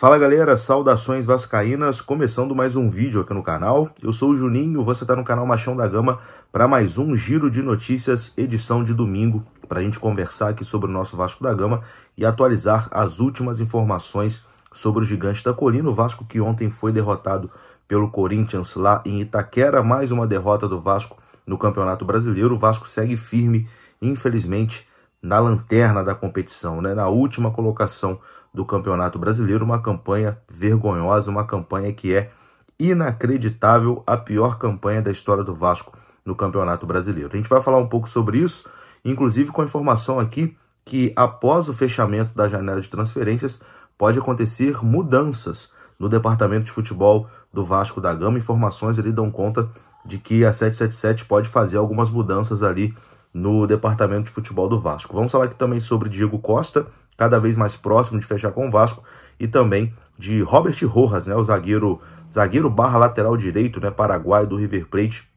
Fala galera, saudações vascaínas, começando mais um vídeo aqui no canal. Eu sou o Juninho, você está no canal Machão da Gama para mais um Giro de Notícias, edição de domingo, para a gente conversar aqui sobre o nosso Vasco da Gama e atualizar as últimas informações sobre o gigante da colina, o Vasco que ontem foi derrotado pelo Corinthians lá em Itaquera, mais uma derrota do Vasco no Campeonato Brasileiro. O Vasco segue firme, infelizmente, na lanterna da competição, né? na última colocação do Campeonato Brasileiro, uma campanha vergonhosa, uma campanha que é inacreditável, a pior campanha da história do Vasco no Campeonato Brasileiro. A gente vai falar um pouco sobre isso, inclusive com a informação aqui que após o fechamento da janela de transferências pode acontecer mudanças no departamento de futebol do Vasco da Gama. Informações ali dão conta de que a 777 pode fazer algumas mudanças ali no departamento de futebol do Vasco. Vamos falar aqui também sobre Diego Costa, cada vez mais próximo de fechar com o Vasco, e também de Robert Rojas, né, o zagueiro, zagueiro barra lateral direito, né, paraguaio do River Plate,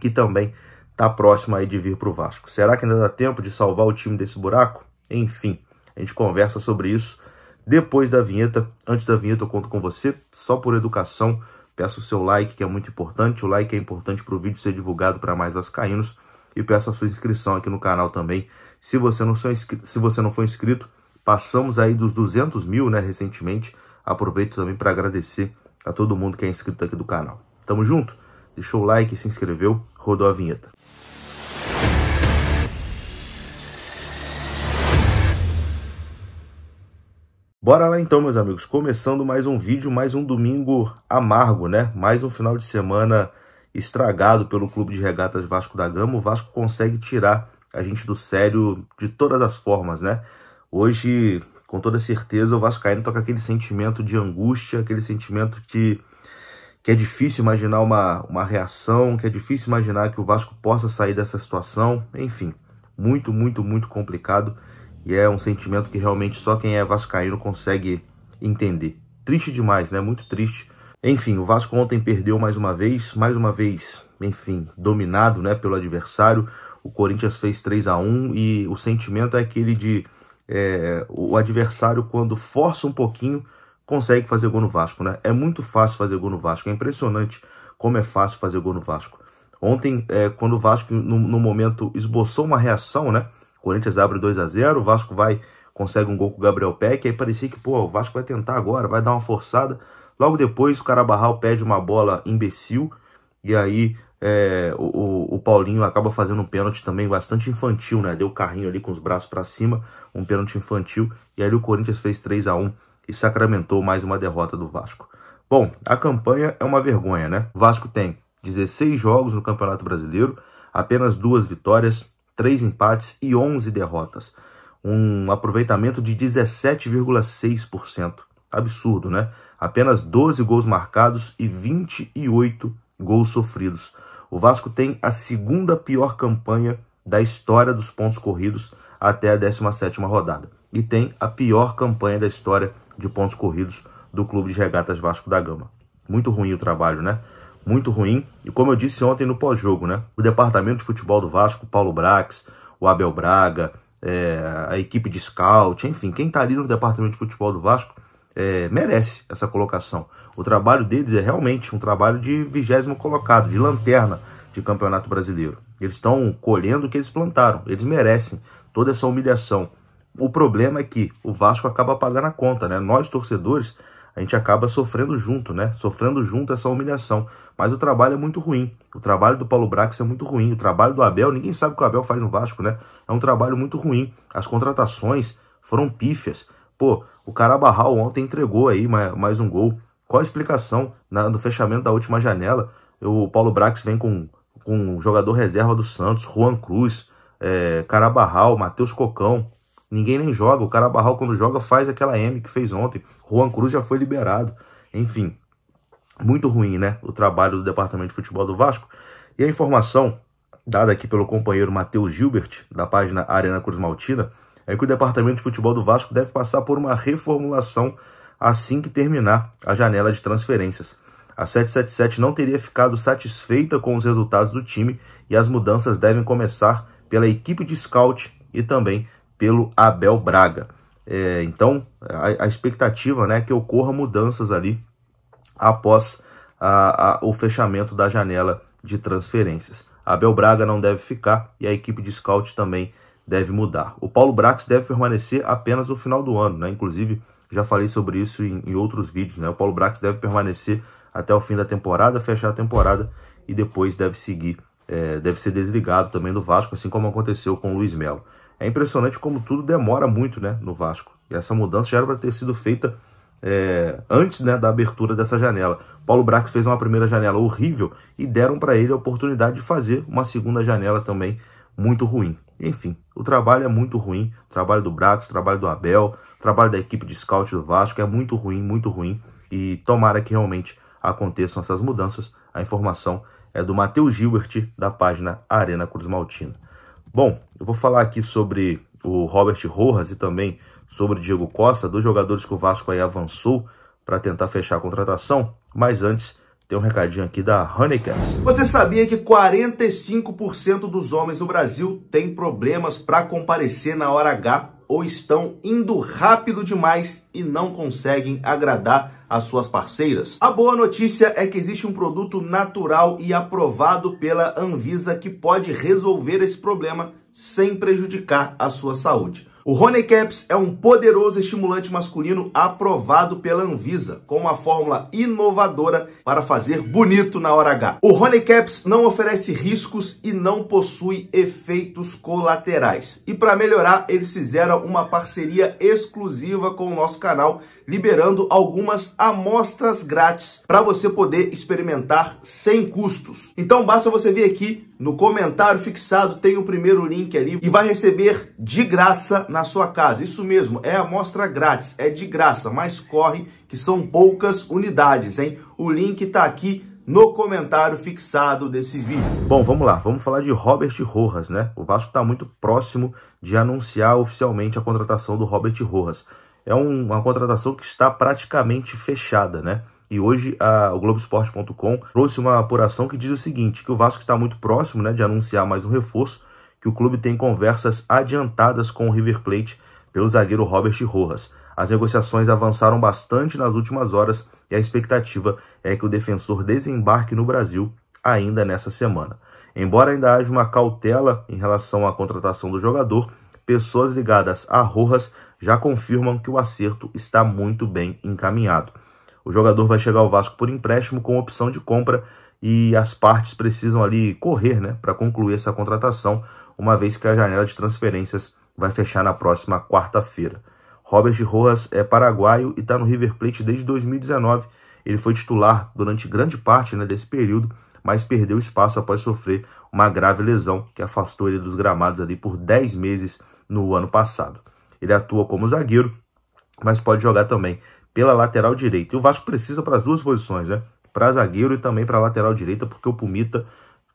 que também está próximo aí de vir para o Vasco. Será que ainda dá tempo de salvar o time desse buraco? Enfim, a gente conversa sobre isso depois da vinheta. Antes da vinheta eu conto com você, só por educação, peço o seu like, que é muito importante. O like é importante para o vídeo ser divulgado para mais vascaínos e peço a sua inscrição aqui no canal também. Se você não, se você não for inscrito, Passamos aí dos 200 mil, né, recentemente. Aproveito também para agradecer a todo mundo que é inscrito aqui do canal. Tamo junto? Deixou o like, se inscreveu, rodou a vinheta. Bora lá então, meus amigos, começando mais um vídeo, mais um domingo amargo, né? Mais um final de semana estragado pelo Clube de Regatas Vasco da Gama. O Vasco consegue tirar a gente do sério de todas as formas, né? Hoje, com toda certeza, o Vascaíno toca aquele sentimento de angústia, aquele sentimento que, que é difícil imaginar uma, uma reação, que é difícil imaginar que o Vasco possa sair dessa situação. Enfim, muito, muito, muito complicado. E é um sentimento que realmente só quem é Vascaíno consegue entender. Triste demais, né? Muito triste. Enfim, o Vasco ontem perdeu mais uma vez, mais uma vez, enfim, dominado né, pelo adversário. O Corinthians fez 3 a 1 e o sentimento é aquele de é, o adversário, quando força um pouquinho, consegue fazer gol no Vasco, né? É muito fácil fazer gol no Vasco, é impressionante como é fácil fazer gol no Vasco. Ontem, é, quando o Vasco, no, no, momento, esboçou uma reação, né? Corinthians abre 2 a 0 o Vasco vai, consegue um gol com o Gabriel Peck, aí parecia que, pô, o Vasco vai tentar agora, vai dar uma forçada. Logo depois, o Carabarral pede uma bola imbecil, e aí é, o, o, Paulinho acaba fazendo um pênalti também bastante infantil, né? Deu o carrinho ali com os braços para cima, um pênalti infantil. E aí o Corinthians fez 3 a 1 e sacramentou mais uma derrota do Vasco. Bom, a campanha é uma vergonha, né? O Vasco tem 16 jogos no Campeonato Brasileiro, apenas duas vitórias, três empates e 11 derrotas. Um aproveitamento de 17,6%. Absurdo, né? Apenas 12 gols marcados e 28 gols sofridos o Vasco tem a segunda pior campanha da história dos pontos corridos até a 17 rodada e tem a pior campanha da história de pontos corridos do Clube de Regatas Vasco da Gama. Muito ruim o trabalho, né? Muito ruim. E como eu disse ontem no pós-jogo, né? O departamento de futebol do Vasco, Paulo Brax, o Abel Braga, é, a equipe de scout, enfim, quem está ali no departamento de futebol do Vasco é, merece essa colocação. O trabalho deles é realmente um trabalho de vigésimo colocado, de lanterna de campeonato brasileiro. Eles estão colhendo o que eles plantaram, eles merecem toda essa humilhação. O problema é que o Vasco acaba pagando a conta, né? Nós, torcedores, a gente acaba sofrendo junto, né? Sofrendo junto essa humilhação. Mas o trabalho é muito ruim. O trabalho do Paulo Brax é muito ruim. O trabalho do Abel, ninguém sabe o que o Abel faz no Vasco, né? É um trabalho muito ruim. As contratações foram pífias. Pô, o Carabarral ontem entregou aí mais um gol. Qual a explicação na, no fechamento da última janela? O Paulo Brax vem com, com o jogador reserva do Santos, Juan Cruz, é, Carabarral, Matheus Cocão. Ninguém nem joga. O Carabarral, quando joga, faz aquela M que fez ontem. Juan Cruz já foi liberado. Enfim, muito ruim, né? O trabalho do Departamento de Futebol do Vasco. E a informação dada aqui pelo companheiro Matheus Gilbert, da página Arena Cruz Maltina, é que o departamento de futebol do Vasco deve passar por uma reformulação assim que terminar a janela de transferências. A 777 não teria ficado satisfeita com os resultados do time e as mudanças devem começar pela equipe de scout e também pelo Abel Braga. É, então, a, a, expectativa né, é que ocorra mudanças ali após a, a, o fechamento da janela de transferências. Abel Braga não deve ficar e a equipe de scout também deve mudar. O Paulo Brax deve permanecer apenas no final do ano, né? Inclusive, já falei sobre isso em, em outros vídeos, né? O Paulo Brax deve permanecer até o fim da temporada, fechar a temporada e depois deve seguir, é, deve ser desligado também do Vasco, assim como aconteceu com o Luiz Melo. É impressionante como tudo demora muito, né, no Vasco. E essa mudança já era para ter sido feita é, antes né, da abertura dessa janela. Paulo Brax fez uma primeira janela horrível e deram para ele a oportunidade de fazer uma segunda janela também muito ruim. Enfim, o trabalho é muito ruim. O trabalho do Brax, o trabalho do Abel, o trabalho da equipe de scout do Vasco é muito ruim, muito ruim. E tomara que realmente aconteçam essas mudanças. A informação é do Matheus Gilbert, da página Arena Cruz Maltina. Bom, eu vou falar aqui sobre o Robert Rojas e também sobre o Diego Costa, dois jogadores que o Vasco aí avançou para tentar fechar a contratação. Mas antes, tem um recadinho aqui da Honeycats. Você sabia que 45% dos homens no Brasil têm problemas para comparecer na hora H ou estão indo rápido demais e não conseguem agradar as suas parceiras? A boa notícia é que existe um produto natural e aprovado pela Anvisa que pode resolver esse problema sem prejudicar a sua saúde. O Caps é um poderoso estimulante masculino aprovado pela Anvisa, com uma fórmula inovadora para fazer bonito na hora H. O Caps não oferece riscos e não possui efeitos colaterais. E para melhorar, eles fizeram uma parceria exclusiva com o nosso canal, liberando algumas amostras grátis para você poder experimentar sem custos. Então basta você vir aqui no comentário fixado, tem o primeiro link ali e vai receber de graça na na sua casa. Isso mesmo, é amostra grátis, é de graça, mas corre que são poucas unidades, hein? O link está aqui no comentário fixado desse vídeo. Bom, vamos lá, vamos falar de Robert Rojas, né? O Vasco está muito próximo de anunciar oficialmente a contratação do Robert Rojas. É um, uma contratação que está praticamente fechada, né? E hoje a, o Globoesporte.com trouxe uma apuração que diz o seguinte, que o Vasco está muito próximo né, de anunciar mais um reforço, que o clube tem conversas adiantadas com o River Plate pelo zagueiro Robert Rojas. As negociações avançaram bastante nas últimas horas e a expectativa é que o defensor desembarque no Brasil ainda nessa semana. Embora ainda haja uma cautela em relação à contratação do jogador, pessoas ligadas a Rojas já confirmam que o acerto está muito bem encaminhado. O jogador vai chegar ao Vasco por empréstimo com opção de compra e as partes precisam ali correr né, para concluir essa contratação uma vez que a janela de transferências vai fechar na próxima quarta-feira. Robert Rojas é paraguaio e está no River Plate desde 2019. Ele foi titular durante grande parte né, desse período, mas perdeu espaço após sofrer uma grave lesão que afastou ele dos gramados ali por 10 meses no ano passado. Ele atua como zagueiro, mas pode jogar também pela lateral direita. E o Vasco precisa para as duas posições, né? Para zagueiro e também para lateral direita, porque o Pumita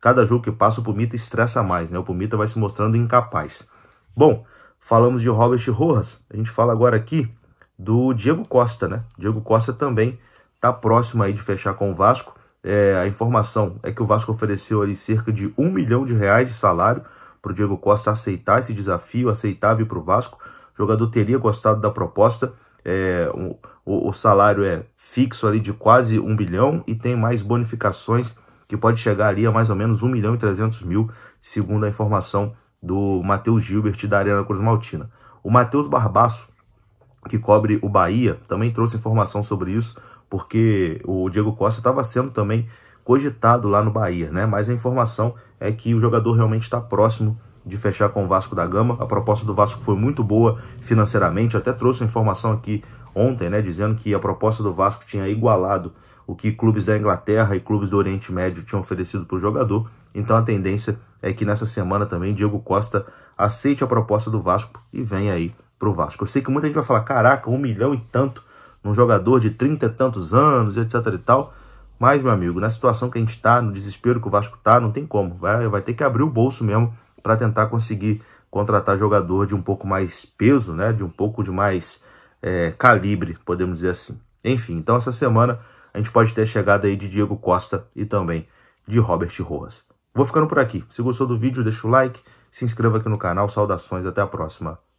Cada jogo que passa, o Pumita estressa mais, né? O Pumita vai se mostrando incapaz. Bom, falamos de Robert Rojas. A gente fala agora aqui do Diego Costa, né? Diego Costa também está próximo aí de fechar com o Vasco. É, a informação é que o Vasco ofereceu ali cerca de um milhão de reais de salário para o Diego Costa aceitar esse desafio, aceitável para o Vasco. O jogador teria gostado da proposta. É, o, o, salário é fixo ali de quase um bilhão e tem mais bonificações que pode chegar ali a mais ou menos 1 milhão e 300 mil, segundo a informação do Matheus Gilbert da Arena Cruz Maltina. O Matheus Barbaço, que cobre o Bahia, também trouxe informação sobre isso, porque o Diego Costa estava sendo também cogitado lá no Bahia, né? Mas a informação é que o jogador realmente está próximo de fechar com o Vasco da Gama. A proposta do Vasco foi muito boa financeiramente. Eu até trouxe informação aqui ontem, né, dizendo que a proposta do Vasco tinha igualado o que clubes da Inglaterra e clubes do Oriente Médio tinham oferecido para o jogador. Então a tendência é que nessa semana também Diego Costa aceite a proposta do Vasco e venha aí para o Vasco. Eu sei que muita gente vai falar, caraca, um milhão e tanto num jogador de trinta e tantos anos, etc e tal. Mas, meu amigo, na situação que a gente está, no desespero que o Vasco está, não tem como. Vai, vai ter que abrir o bolso mesmo para tentar conseguir contratar jogador de um pouco mais peso, né? De um pouco de mais é, calibre, podemos dizer assim. Enfim, então essa semana a gente pode ter chegada aí de Diego Costa e também de Robert Rojas. Vou ficando por aqui. Se gostou do vídeo, deixa o like, se inscreva aqui no canal. Saudações, até a próxima.